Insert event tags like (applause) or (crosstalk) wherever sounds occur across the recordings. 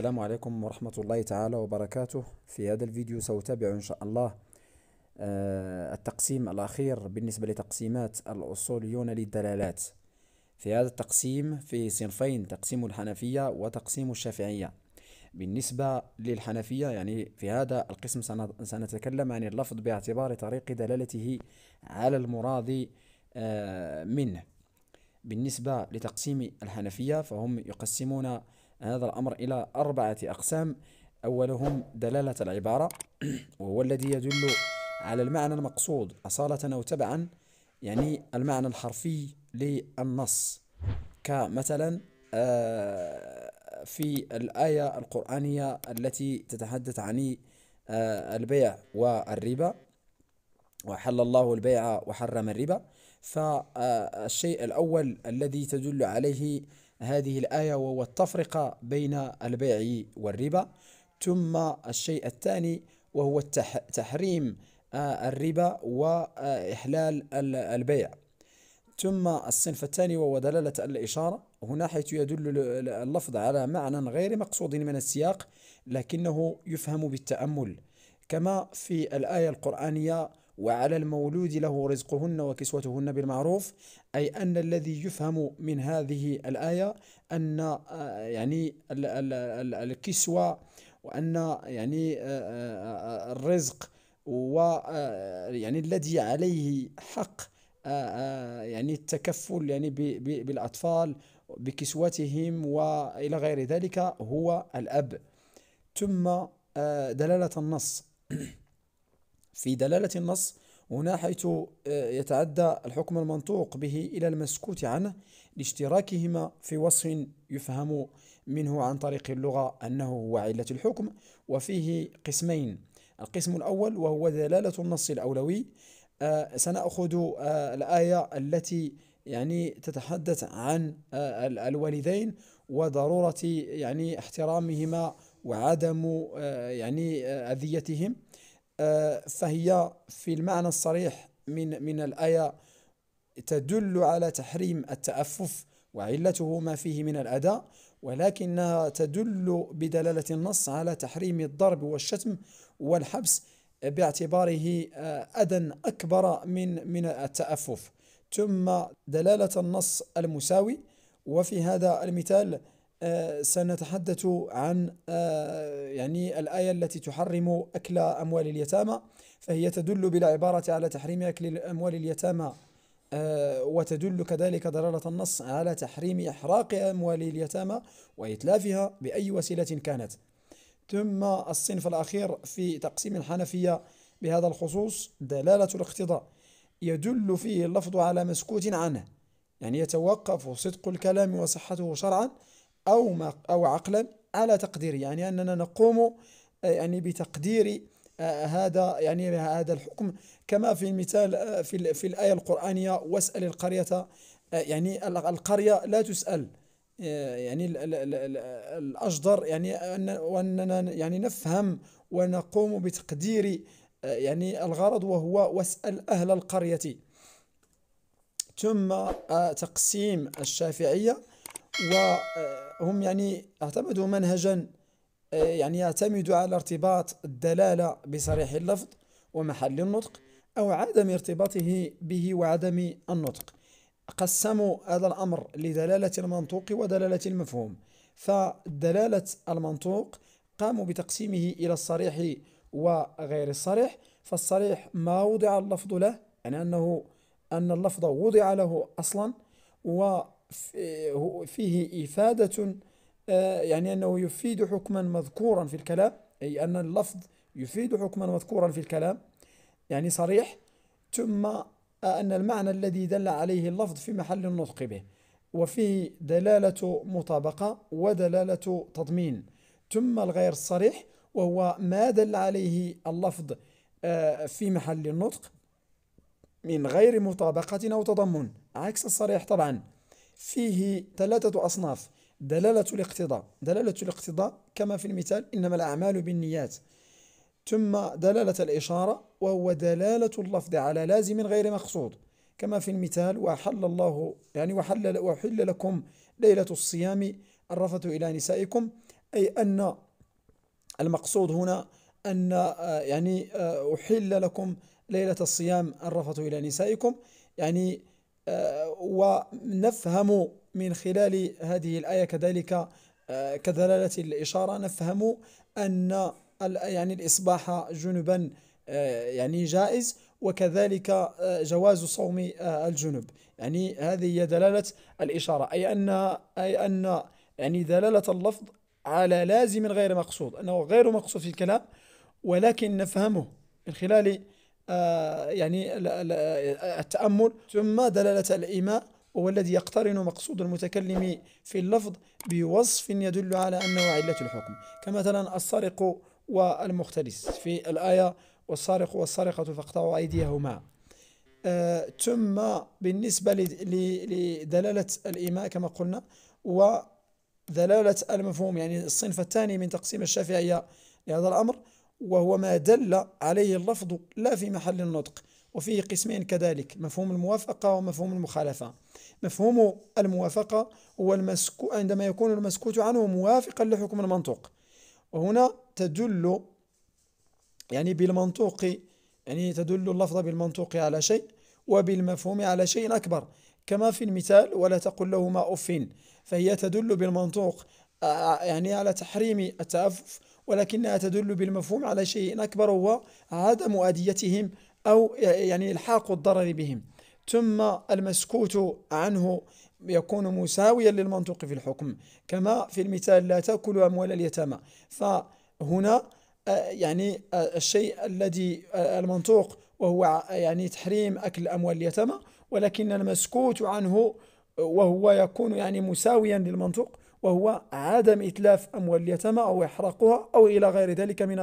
السلام عليكم ورحمة الله تعالى وبركاته في هذا الفيديو سأتابع إن شاء الله آه، التقسيم الأخير بالنسبة لتقسيمات الأصوليون للدلالات في هذا التقسيم في صنفين تقسيم الحنفية وتقسيم الشافعية بالنسبة للحنفية يعني في هذا القسم سنتكلم عن اللفظ باعتبار طريق دلالته على المراد آه، منه بالنسبة لتقسيم الحنفية فهم يقسمون هذا الأمر إلى أربعة أقسام أولهم دلالة العبارة (clears throat) وهو الذي يدل على المعنى المقصود أصالة أو تبعا يعني المعنى الحرفي للنص كمثلا آه، في الآية القرآنية التي تتحدث عن آه، البيع والربا وحل الله البيع وحرم الربا فالشيء الأول الذي تدل عليه هذه الآية وهو التفرقة بين البيع والربا ثم الشيء الثاني وهو تحريم آه، الربا وإحلال البيع ثم الصنف الثاني وهو دلالة الإشارة هنا حيث يدل اللفظ على معنى غير مقصود من السياق لكنه يفهم بالتأمل كما في الآية القرآنية وعلى المولود له رزقهن وكسوتهن بالمعروف أي أن الذي يفهم من هذه الآية أن آه، يعني الكسوة وأن يعني آه، آه، الرزق و يعني الذي عليه حق يعني التكفل يعني بالأطفال بكسوتهم وإلى غير ذلك هو الأب ثم دلالة النص (clears throat) في دلالة النص هنا حيث آه، يتعدى الحكم المنطوق به إلى المسكوت عنه لاشتراكهما في وصف يفهم منه عن طريق اللغة أنه هو علة الحكم وفيه قسمين القسم الأول وهو دلالة النص الأولوي آه، سنأخذ آه، الآية التي يعني تتحدث عن الوالدين وضرورة يعني احترامهما وعدم يعني أذيتهم آه، فهي في المعنى الصريح من من الآية تدل على تحريم التأفف وعلته ما فيه من الأداء ولكنها تدل بدلالة النص على تحريم الضرب والشتم والحبس باعتباره أذى آه، أكبر من من التأفف ثم دلالة النص المساوي وفي هذا المثال آه، سنتحدث عن آه، يعني الآية التي تحرم أكل أموال اليتامى فهي تدل بلا عبارة على تحريم أكل أموال اليتامى آه، وتدل كذلك دلالة النص على تحريم إحراق أموال اليتامى وإتلافها بأي وسيلة كانت ثم الصنف الأخير في تقسيم الحنفية بهذا الخصوص دلالة الاقتضاء يدل فيه اللفظ على مسكوت عنه يعني يتوقف صدق الكلام وصحته شرعا أو, ما أو عقلا على تقدير يعني أننا نقوم آه، يعني بتقدير آه، هذا يعني هذا الحكم كما في المثال آه، في, في الآية القرآنية واسأل القرية يعني القرية لا تسأل يعني الأجدر يعني وأننا يعني نفهم ونقوم بتقدير يعني الغرض وهو واسأل أهل القرية ثم تقسيم الشافعية وهم يعني اعتمدوا منهجا آه، يعني يعتمد على ارتباط الدلالة بصريح اللفظ ومحل النطق أو عدم ارتباطه به وعدم النطق قسموا هذا الأمر لدلالة المنطوق ودلالة المفهوم فدلالة المنطوق قاموا بتقسيمه إلى الصريح وغير الصريح فالصريح ما وضع اللفظ له يعني أنه أن اللفظ وضع له أصلا و فيه إفادة آه، يعني أنه يفيد حكما مذكورا في الكلام أي أن اللفظ يفيد حكما مذكورا في الكلام يعني صريح ثم آه، أن المعنى الذي دل عليه اللفظ في محل النطق به وفيه دلالة مطابقة ودلالة تضمين ثم الغير الصريح وهو ما دل عليه اللفظ آه، في محل النطق من غير مطابقة أو تضمن عكس الصريح طبعا فيه ثلاثة أصناف دلالة الاقتضاء دلالة الاقتضاء كما في المثال إنما الأعمال بالنيات ثم دلالة الإشارة وهو دلالة اللفظ على لازم غير مقصود كما في المثال وحل الله يعني وحل وحل لكم ليلة الصيام الرفث إلى نسائكم أي أن المقصود هنا أن يعني أحل لكم ليلة الصيام الرفث إلى نسائكم يعني ونفهم من خلال هذه الآية كذلك كدلالة الإشارة نفهم أن يعني الإصباح جنبا يعني جائز وكذلك جواز صوم الجنب يعني هذه هي دلالة الإشارة أي أن أي أن يعني دلالة اللفظ على لازم غير مقصود أنه غير مقصود في الكلام ولكن نفهمه من خلال آه، يعني التأمل ثم دلالة الإيماء وهو الذي يقترن مقصود المتكلم في اللفظ بوصف يدل على أنه علة الحكم كمثلا السارق والمختلس في الآية والسارق والسارقة فاقطعوا أيديهما آه، ثم بالنسبة لدلالة الإيماء كما قلنا ودلالة المفهوم يعني الصنف الثاني من تقسيم الشافعية لهذا الأمر وهو ما دل عليه اللفظ لا في محل النطق وفيه قسمين كذلك مفهوم الموافقة ومفهوم المخالفة مفهوم الموافقة هو المسكو عندما يكون المسكوت عنه موافقا لحكم المنطوق وهنا تدل يعني بالمنطوق يعني تدل اللفظ بالمنطوق على شيء وبالمفهوم على شيء أكبر كما في المثال ولا تقل لهما أف فهي تدل بالمنطوق آه، يعني على تحريم التأفف ولكنها تدل بالمفهوم على شيء أكبر وهو عدم أديتهم أو يعني إلحاق الضرر بهم ثم المسكوت عنه يكون مساويا للمنطوق في الحكم كما في المثال لا تأكل أموال اليتامى فهنا آه، يعني آه، الشيء الذي آه، المنطوق وهو يعني تحريم أكل أموال اليتامى ولكن المسكوت عنه وهو يكون يعني مساويا للمنطوق وهو عدم إتلاف أموال اليتامى أو إحراقها أو إلى غير ذلك من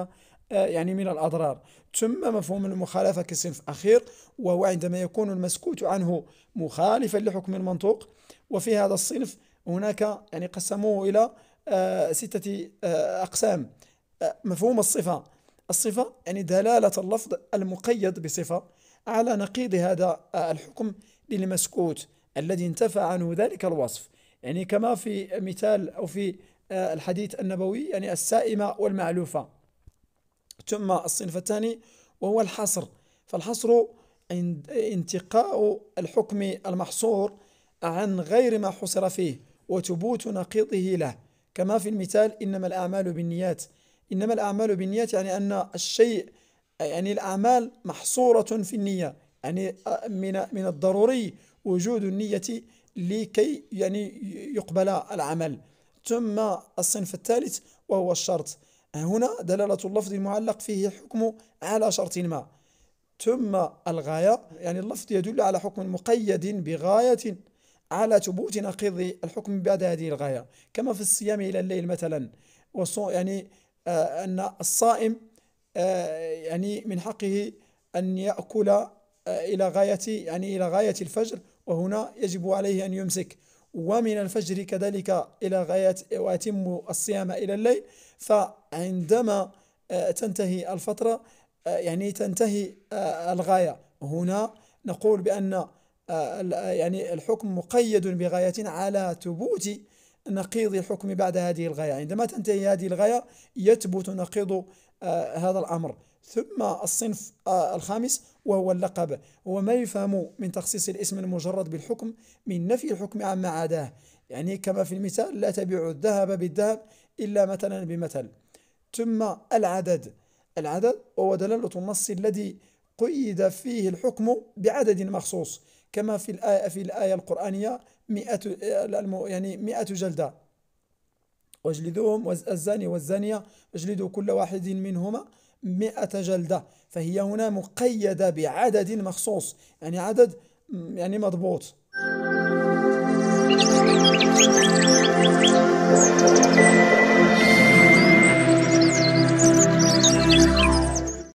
آه، يعني من الأضرار ثم مفهوم المخالفة كصنف أخير وهو عندما يكون المسكوت عنه مخالفا لحكم المنطوق وفي هذا الصنف هناك يعني قسموه إلى آه، ستة آه، أقسام مفهوم الصفة الصفة يعني دلالة اللفظ المقيد بصفة على نقيض هذا الحكم للمسكوت الذي انتفى عنه ذلك الوصف يعني كما في مثال أو في آه، الحديث النبوي يعني السائمة والمعلوفة ثم الصنف الثاني وهو الحصر فالحصر انتقاء الحكم المحصور عن غير ما حصر فيه وتبوت نقيضه له كما في المثال إنما الأعمال بالنيات إنما الأعمال بالنيات يعني أن الشيء يعني الأعمال محصورة في النية يعني آه، من من الضروري وجود النية لكي يعني يقبل العمل ثم الصنف الثالث وهو الشرط هنا دلالة اللفظ المعلق فيه حكم على شرط ما ثم الغاية يعني اللفظ يدل على حكم مقيد بغاية على ثبوت نقيض الحكم بعد هذه الغاية كما في الصيام إلى الليل مثلا يعني آه أن الصائم آه يعني من حقه أن يأكل آه إلى غاية يعني إلى غاية الفجر وهنا يجب عليه أن يمسك ومن الفجر كذلك إلى غاية ويتم الصيام إلى الليل فعندما آه، تنتهي الفترة آه، يعني تنتهي آه، الغاية هنا نقول بأن يعني الحكم مقيد بغاية على ثبوت نقيض الحكم بعد هذه الغاية عندما تنتهي هذه الغاية يثبت نقيض هذا الأمر ثم الصنف آه، الخامس وهو اللقب هو ما يفهم من تخصيص الاسم المجرد بالحكم من نفي الحكم عما عداه يعني كما في المثال لا تبيع الذهب بالذهب إلا مثلا بمثل ثم العدد العدد وهو دلالة النص الذي قيد فيه الحكم بعدد مخصوص كما في الآية في الآية القرآنية مئة آه، يعني مئة جلدة واجلدوهم الزاني والزانية اجلدوا كل واحد منهما مئة جلدة فهي هنا مقيدة بعدد مخصوص يعني عدد يعني مضبوط